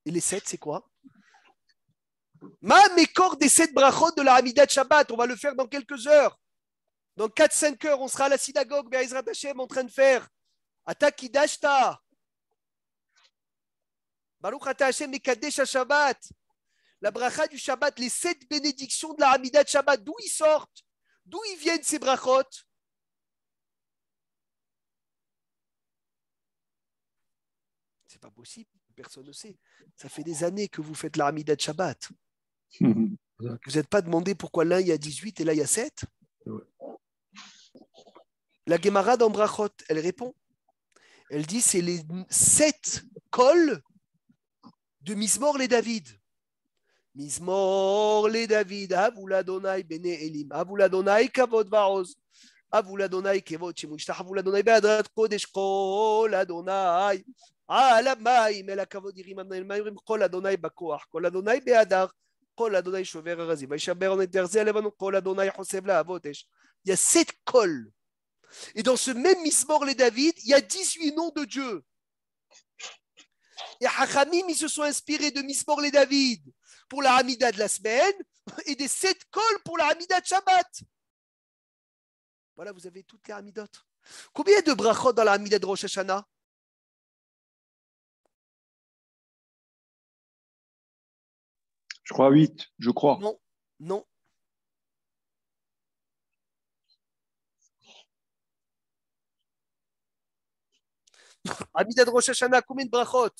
A: Et les 7, c'est quoi Ma corps des 7 brachot de la Hamidat Shabbat. On va le faire dans quelques heures. Dans 4-5 heures, on sera à la synagogue, mais Hachem, en train de faire Atakidashta. La bracha du Shabbat, les sept bénédictions de la Hamida Shabbat, d'où ils sortent D'où ils viennent ces brachot C'est pas possible, personne ne sait. Ça fait des années que vous faites la Hamida Shabbat. Vous n'êtes pas demandé pourquoi là il y a 18 et là il y a 7 La Gemara dans Brachot, elle répond. Elle dit c'est les sept cols de Mismor les David. Mismor les David, Avuladonai bene Elim, Avuladonai kavod varoz, Avuladonai kevot chimushta. Avuladonai beadrat kodesh kol Adonai, Alamai la irim adnayim mayurim kol Adonai bakoach, kol Adonai beadar, kol Adonai shover razim, chosev la Il y a sept cols. Et dans ce même Mismor les David, il y a dix-huit noms de Dieu. Et Hachamim, ils se sont inspirés de Mismor Morley David pour la Hamida de la semaine et des sept cols pour la Hamida de Shabbat.
B: Voilà, vous avez toutes les Hamidotes. Combien de brachot dans la Hamida de Rosh Hashanah Je crois 8, je crois. Non, non,
A: Amida de Rosh Hashanah, combien de brachot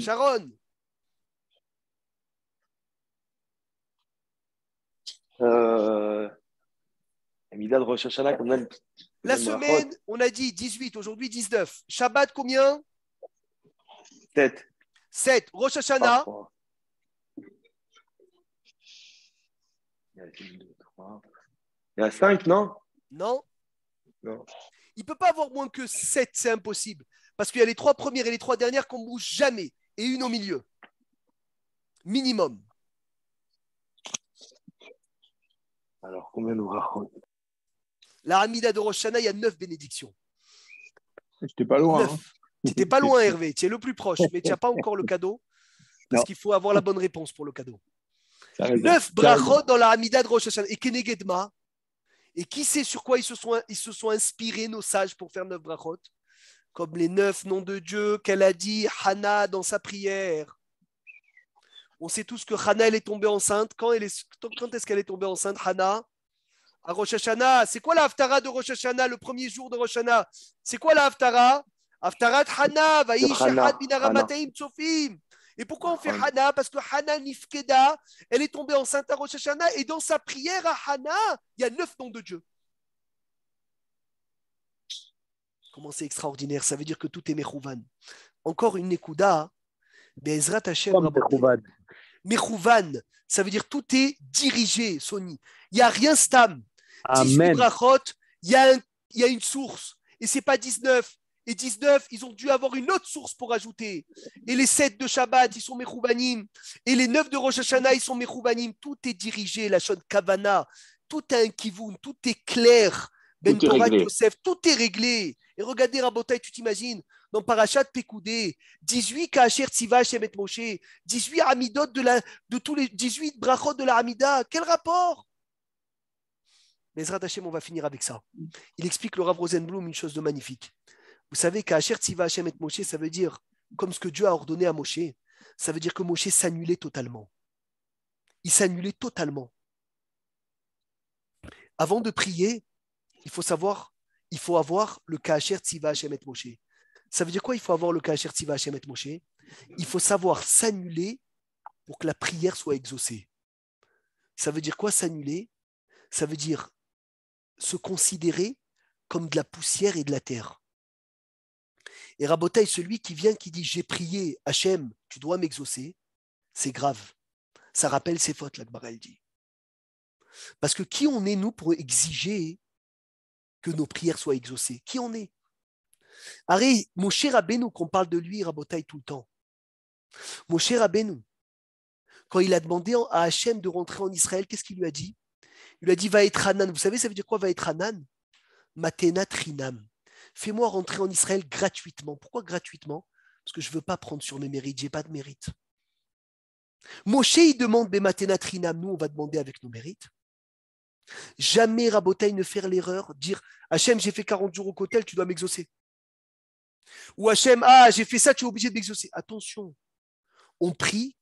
B: Sharon euh, de Rosh Hashanah, combien de La semaine,
A: on a dit 18, aujourd'hui 19. Shabbat, combien 7. 7. Rosh Hashanah 2, 3.
B: Il y a 5, non Non. Non.
A: Il ne peut pas avoir moins que 7, c'est impossible. Parce qu'il y a les trois premières et les trois dernières qu'on ne bouge jamais, et une au milieu. Minimum.
B: Alors, combien nous raconte
A: La Hamida de Roshana, il y a 9 bénédictions.
B: n'étais pas loin. Hein.
A: Tu n'étais pas loin, Hervé. Tu es le plus proche, mais tu n'as pas encore le cadeau.
B: Parce qu'il
A: faut avoir la bonne réponse pour le cadeau.
B: Neuf brachot
A: dans la Hamida de Roshana. Et Kenegedma, et qui sait sur quoi ils se sont, ils se sont inspirés, nos sages, pour faire neuf brachot Comme les neuf noms de Dieu qu'elle a dit Hannah dans sa prière. On sait tous que Hana, elle est tombée enceinte. Quand, elle est, est-ce qu'elle est tombée enceinte, Hannah À Rosh Hashanah. C'est quoi la de Rosh Hashanah, le premier jour de Rosh C'est quoi la haftara Haftarat Hannah, Hana, et pourquoi on fait Hana Parce que Hana Nifkeda, elle est tombée en à Rosh et dans sa prière à Hana, il y a neuf noms de Dieu. Comment c'est extraordinaire Ça veut dire que tout est Mechouvan. Encore une Nekuda, Bezrat Hashem ça veut dire tout est dirigé, Sony. Il n'y a rien stam. Amen. il y, a une source. Et c'est pas 19, et 19, ils ont dû avoir une autre source pour ajouter. Et les 7 de Shabbat, ils sont Mechoubanim. Et les 9 de Rosh Hashanah, ils sont Mechoubanim. Tout est dirigé, la Shon Kavana. Tout est un kivoun, tout est clair. Ben Yosef, tout est réglé. Et regardez Rabotai, tu t'imagines, dans Parachat Pekoudé, 18 Kacher Siva et Moshe, 18 Amidot de, la, de tous les 18 Brachot de la Quel rapport Mais Hashem, on va finir avec ça. Il explique le Rav Rosenblum une chose de magnifique. Vous savez qu'asher Tziva et Moshe, ça veut dire comme ce que Dieu a ordonné à Moshe, ça veut dire que Moshe s'annulait totalement. Il s'annulait totalement. Avant de prier, il faut savoir, il faut avoir le Kacher va et Moshe. Ça veut dire quoi Il faut avoir le Kacher Tziva Hachem et Moshe. Il faut savoir s'annuler pour que la prière soit exaucée. Ça veut dire quoi s'annuler Ça veut dire se considérer comme de la poussière et de la terre. Et Rabotaï, celui qui vient, qui dit J'ai prié, Hachem, tu dois m'exaucer, c'est grave. Ça rappelle ses fautes, la elle dit. Parce que qui on est, nous, pour exiger que nos prières soient exaucées Qui on est mon cher Abénou, qu'on parle de lui, Rabotaï, tout le temps. Mon cher Abénou, quand il a demandé à Hachem de rentrer en Israël, qu'est-ce qu'il lui a dit Il lui a dit Va être Hanan. Vous savez, ça veut dire quoi, Va être Hanan Matena Trinam. Fais-moi rentrer en Israël gratuitement. Pourquoi gratuitement Parce que je ne veux pas prendre sur mes mérites, je n'ai pas de mérite. Moshe, il demande Bématéna nous, on va demander avec nos mérites. Jamais raboteille ne faire l'erreur, dire Hachem, j'ai fait 40 jours au cotel, tu dois m'exaucer. Ou Hachem, ah, j'ai fait ça, tu es obligé de m'exaucer. Attention, on prie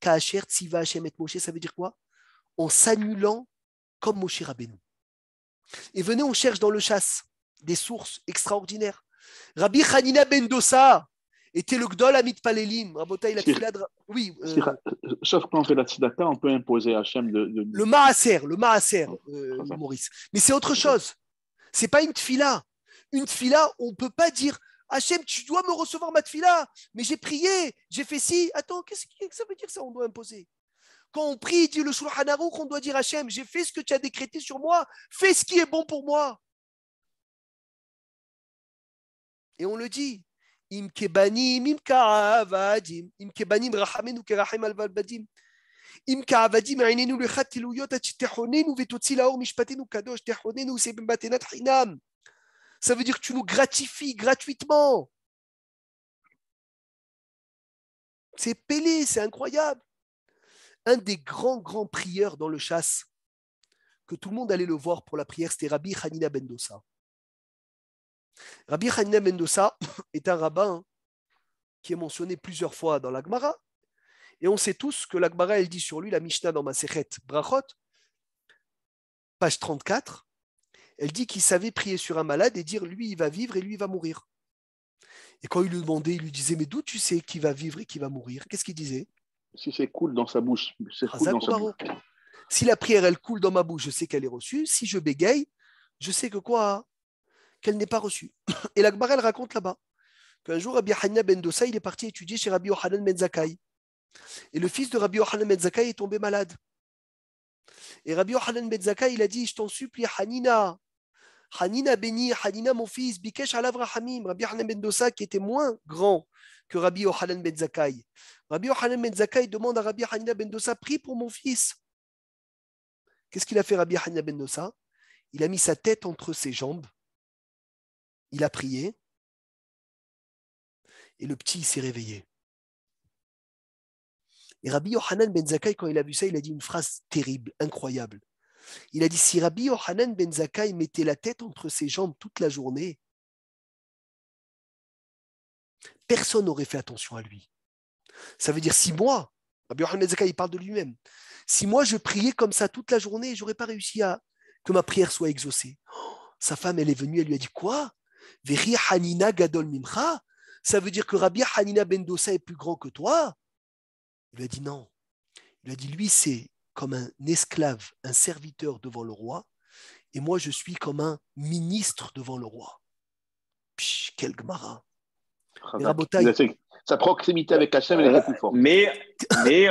A: si va Hachem et Moshe, ça veut dire quoi En s'annulant comme Moshe Rabbeinu. Et venez, on cherche dans le chasse des sources extraordinaires. Rabbi Hanina Bendosa était le Gdol Amit Palelim. Oui. Euh, Sauf quand on fait la on peut imposer Hachem de, de. Le Maaser, le Maaser, euh, Maurice. Mais c'est autre chose. C'est pas une tfila. Une tfila, on ne peut pas dire. Hachem, tu dois me recevoir ma tfila, mais j'ai prié, j'ai fait ci. Attends, qu'est-ce que ça veut dire ça On doit imposer. Quand on prie, dit le Shulchan Aruch, on doit dire Hachem, j'ai fait ce que tu as décrété sur moi, fais ce qui est bon pour moi. Et on le dit. Imkebanim, imkaavadim, imkebanim rachamenu kerachem alvalbadim. Imkaavadim, ainenu lechat tiluyot atitechonenu vetotsi laor mishpatenu kadosh techonenu sebembatenat hinam. Ça veut dire que tu nous gratifies gratuitement. C'est pélé, c'est incroyable. Un des grands, grands prieurs dans le chasse, que tout le monde allait le voir pour la prière, c'était Rabbi Hanina Bendosa. Rabbi Hanina Mendoza est un rabbin qui est mentionné plusieurs fois dans l'Agmara. Et on sait tous que l'Agmara, elle dit sur lui, la Mishnah dans sechet Brachot, page 34, elle dit qu'il savait prier sur un malade et dire lui, il va vivre et lui, il va mourir. Et quand il lui demandait, il lui disait, mais d'où tu sais qui va vivre et qui va mourir Qu'est-ce qu'il disait Si c'est cool dans sa bouche. Ah, dans sa bouche. Si la prière, elle coule dans ma bouche, je sais qu'elle est reçue. Si je bégaye, je sais que quoi qu'elle n'est pas reçue. Et l'Akbar, elle raconte là-bas qu'un jour, Rabbi Hanina ben Dosa, il est parti étudier chez Rabbi Yohanan ben Zakai Et le fils de Rabbi Yohanan ben Zakai est tombé malade. Et Rabbi Yohanan ben Zakai il a dit Je t'en supplie, Hanina, Hanina béni, Hanina mon fils, Bikesh alavra hamim Rabbi Yohanan ben Dosa, qui était moins grand que Rabbi Yohanan ben Zakai Rabbi Yohanan ben demande à Rabbi Hanina ben Dosa Prie pour mon fils. Qu'est-ce qu'il a fait Rabbi Hanina ben Dosa Il a mis sa tête entre ses jambes il a prié et le petit s'est réveillé. Et Rabbi Yohanan ben Zakkai, quand il a vu ça, il a dit une phrase terrible, incroyable. Il a dit Si Rabbi Yohanan ben Zakkai mettait la tête entre ses jambes toute la journée, personne n'aurait fait attention à lui. Ça veut dire si moi, Rabbi Yohanan ben Zakkai, il parle de lui-même, si moi je priais comme ça toute la journée, j'aurais pas réussi à que ma prière soit exaucée. Oh, sa femme, elle est venue, elle lui a dit Quoi Hanina Gadol Mimcha, ça veut dire que Rabbi Hanina Bendosa est plus grand que toi Il lui a dit non. Il lui a dit lui, c'est comme un esclave, un serviteur devant le roi, et moi, je suis comme un ministre devant le roi. Psh, quel gmara sa proximité avec Hachem, elle est plus forte. Mais, mais,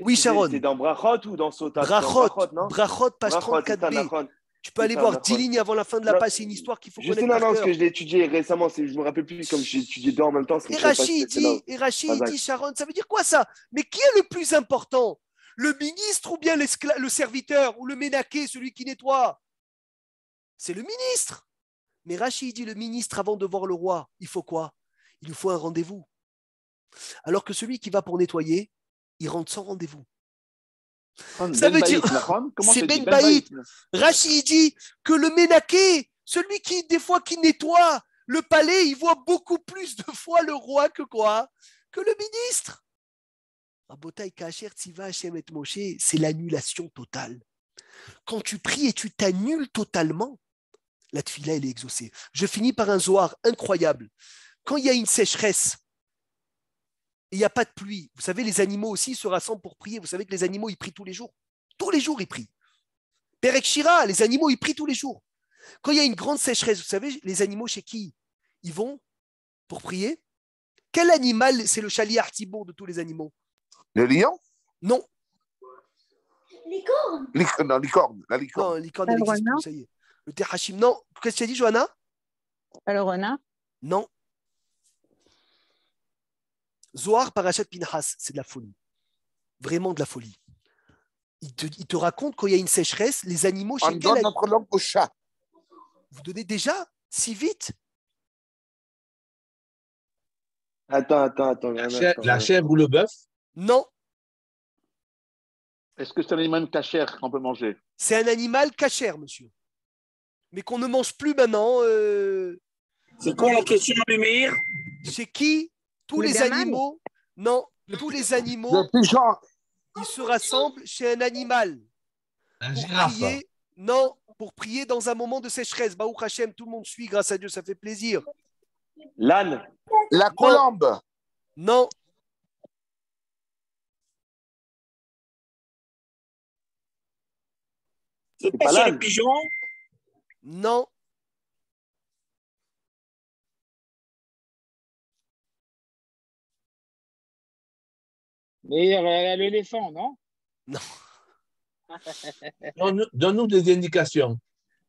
A: oui, Sharon. C'est dans Brachot ou dans Sota Brachot, non Brachot, page 34b.
B: Tu peux aller voir 10 lignes
A: avant la fin de la passe. C'est une histoire qu'il faut connaître. Non, ce que j'ai étudié récemment, je me rappelle plus, comme j'ai étudié deux en même temps. Et Rachid, dit, dit, Sharon, ça veut dire quoi ça Mais qui est le plus important Le ministre ou bien le serviteur ou le ménaké, celui qui nettoie C'est le ministre. Mais Rachid dit, le ministre, avant de voir le roi, il faut quoi Il lui faut un rendez-vous. Alors que celui qui va pour nettoyer, il rentre sans rendez-vous. Ça veut dire, c'est Ben, Rachid dit que le ménaké celui qui, des fois, qui nettoie le palais, il voit beaucoup plus de fois le roi que quoi Que le ministre. C'est l'annulation totale. Quand tu pries et tu t'annules totalement, la tfila, elle est exaucée. Je finis par un zoar incroyable. Quand il y a une sécheresse, il n'y a pas de pluie. Vous savez, les animaux aussi se rassemblent pour prier. Vous savez que les animaux, ils prient tous les jours. Tous les jours, ils prient. Perek les animaux, ils prient tous les jours. Quand il y a une grande sécheresse, vous savez, les animaux, chez qui ils vont pour prier Quel animal, c'est le chali artibond de tous les animaux
B: Le lion Non. Licorne Non, licorne.
A: La licorne. Non, licorne, elle existe ça y est. Le terhashim. Non, qu'est-ce que tu as dit, Johanna Alors Anna. Non. Zohar Parachat Pinhas, c'est de la folie. Vraiment de la folie. Il te, raconte quand il y a une sécheresse, les animaux. On donne notre langue au chat. Vous donnez déjà si vite
B: Attends, attends, attends. La, chèvre, ou le bœuf Non. Est-ce que c'est un animal cachère qu'on peut manger
A: C'est un animal cachère, monsieur. Mais qu'on ne mange plus maintenant. Euh,
B: c'est quoi la question, Lumière
A: Chez qui tous les, animaux, non, tous les animaux,
B: ils
A: se rassemblent chez un animal.
B: pour prier,
A: non, pour prier dans un moment de sécheresse. Baou Hachem, tout le monde suit, grâce à Dieu, ça fait plaisir.
B: L'âne. La colombe. Non. C'est pas, Non. Mais l'éléphant, non Non. Donne-nous des indications.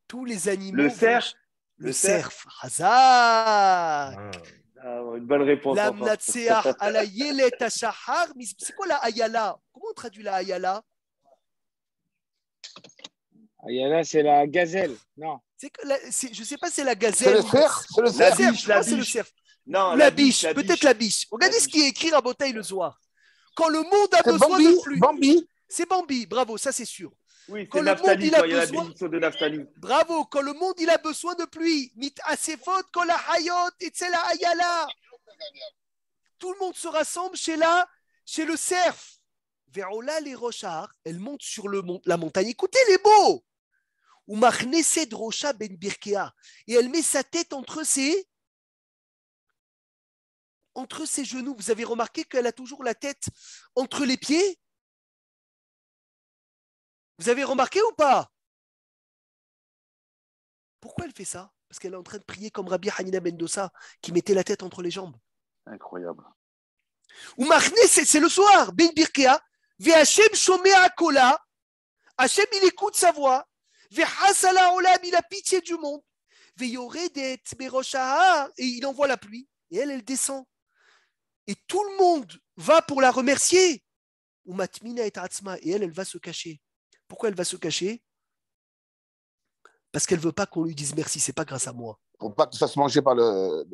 A: Tous les animaux.
B: Le cerf. Le, cerf.
A: Razak. Ah,
B: ah, une bonne réponse. Mais c'est
A: quoi la ayala Comment on traduit la ayala
B: Ayala, c'est la gazelle. Non.
A: C'est que je ne sais pas, si c'est la gazelle. C'est le cerf. C'est le cerf. La biche,
B: Non, la, biche. Peut-être
A: la biche. Regardez ce qui est écrit à Bouteille le soir. Quand le monde a besoin de pluie, C'est Bambi, bravo, ça c'est sûr.
B: Oui, quand le monde il a besoin
A: de Naftali. Bravo, quand le monde il a besoin de pluie, mit asefot quand la hayot et la Tout le monde se rassemble chez la chez le cerf. Verola les rochards, elle monte sur le mont, la montagne. Écoutez les beaux. Ou Rocha ben Birkea et elle met sa tête entre ses
B: entre ses genoux. Vous avez remarqué qu'elle a toujours la tête entre les pieds Vous avez remarqué ou pas Pourquoi elle fait ça Parce qu'elle est en train de prier comme Rabbi Hanina
A: Mendoza qui mettait la tête entre les jambes. Incroyable. Ou c'est le soir, Ben Birkea, Ve Hachem Kola, il écoute sa voix, Ve Hasala Olam il a pitié du monde, Ve Yoredet berochahar, et il envoie la pluie, et elle, elle descend. Et tout le monde va pour la remercier. Et elle, elle va se cacher. Pourquoi elle va se cacher Parce qu'elle ne veut pas qu'on lui dise merci, c'est pas grâce à moi.
B: Pour pas que ça se mangeait par le,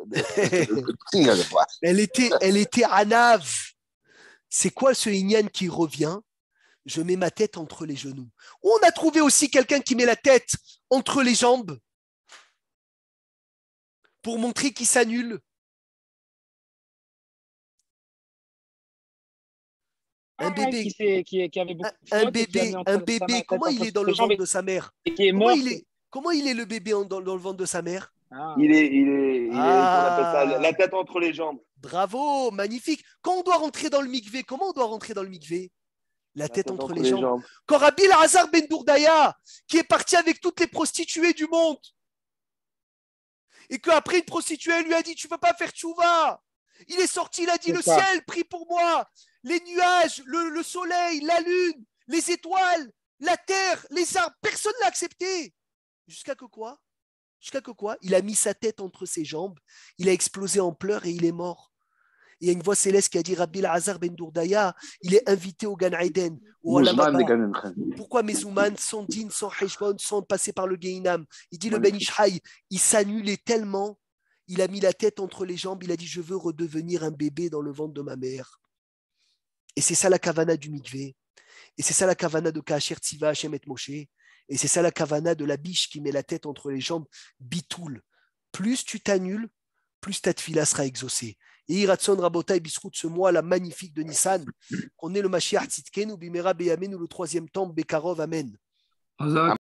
B: hein,
A: elle était, elle était anave. C'est quoi ce Inyan qui revient Je mets ma tête entre les genoux. On a trouvé aussi
B: quelqu'un qui met la tête entre les jambes pour montrer qu'il s'annule. un ah, bébé qui, avait un, bébé, un bébé. Comment il est dans le ventre de
A: sa mère Comment il est le bébé dans, le ventre de sa mère
B: Il est, il est, la
A: tête entre les jambes. Bravo, magnifique. Quand on doit rentrer dans le mikvé, comment on doit rentrer dans le mikvé la, tête, entre, les, jambes. Quand Rabbi Ben Dourdaya, qui est parti avec toutes les prostituées du monde, et qu'après une prostituée lui a dit Tu ne peux pas faire tchouva, il est sorti, il a dit Le ciel, prie pour moi les nuages, le, soleil, la lune, les étoiles, la terre, les arbres. Personne ne l'a accepté. Jusqu'à que quoi Jusqu'à que quoi Il a mis sa tête entre ses jambes, il a explosé en pleurs et il est mort. Il y a une voix céleste qui a dit Rabbi Azar ben Dourdaya, il est invité au Gan Eden. Oh, Pourquoi mes Oumans sont sans sans passer par le Geinam Il dit le Ben il s'annulait tellement, il a mis la tête entre les jambes, il a dit Je veux redevenir un bébé dans le ventre de ma mère. Et c'est ça la kavana du mikvé. Et c'est ça la kavana de Kacher Tziva et Moshe. Et c'est ça la kavana de la biche qui met la tête entre les jambes, bitoul. Plus tu t'annules, plus ta fila sera exaucée. Et Iratson Rabota et Bisrout, ce mois la magnifique de Nissan,
B: qu'on est le Mashiach ou Bimera ou le troisième temple, Bekarov, Amen.